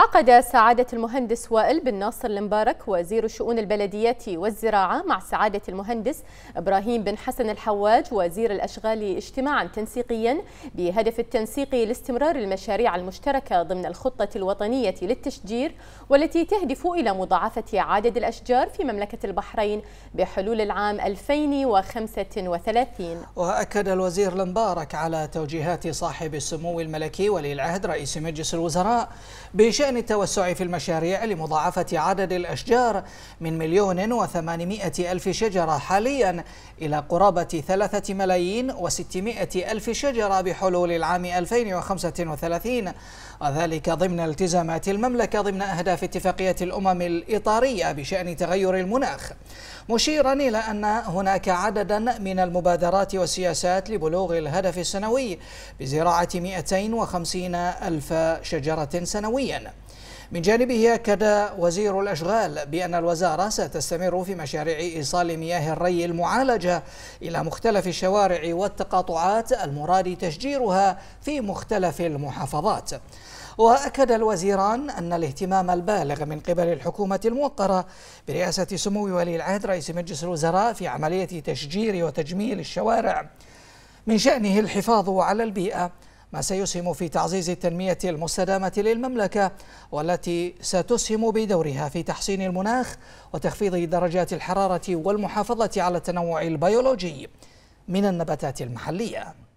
عقد سعادة المهندس وائل بن ناصر المبارك وزير شؤون البلديات والزراعة مع سعادة المهندس إبراهيم بن حسن الحواج وزير الأشغال اجتماعا تنسيقيا بهدف التنسيق لاستمرار المشاريع المشتركة ضمن الخطة الوطنية للتشجير والتي تهدف إلى مضاعفة عدد الأشجار في مملكة البحرين بحلول العام 2035 وأكد الوزير المبارك على توجيهات صاحب السمو الملكي ولي العهد رئيس مجلس الوزراء بشأن بإمكان التوسع في المشاريع لمضاعفة عدد الأشجار من مليون وثمانمائة ألف شجرة حاليا إلى قرابة ثلاثة ملايين وستمائة ألف شجرة بحلول العام 2035 وذلك ضمن التزامات المملكة ضمن أهداف اتفاقية الأمم الإطارية بشأن تغير المناخ مشيرا إلى أن هناك عددا من المبادرات والسياسات لبلوغ الهدف السنوي بزراعة 250 ألف شجرة سنويا من جانبه أكد وزير الأشغال بأن الوزارة ستستمر في مشاريع إيصال مياه الري المعالجة إلى مختلف الشوارع والتقاطعات المراد تشجيرها في مختلف المحافظات وأكد الوزيران أن الاهتمام البالغ من قبل الحكومة الموقرة برئاسة سمو ولي العهد رئيس مجلس الوزراء في عملية تشجير وتجميل الشوارع من شأنه الحفاظ على البيئة ما سيسهم في تعزيز التنمية المستدامة للمملكة والتي ستسهم بدورها في تحسين المناخ وتخفيض درجات الحرارة والمحافظة على التنوع البيولوجي من النباتات المحلية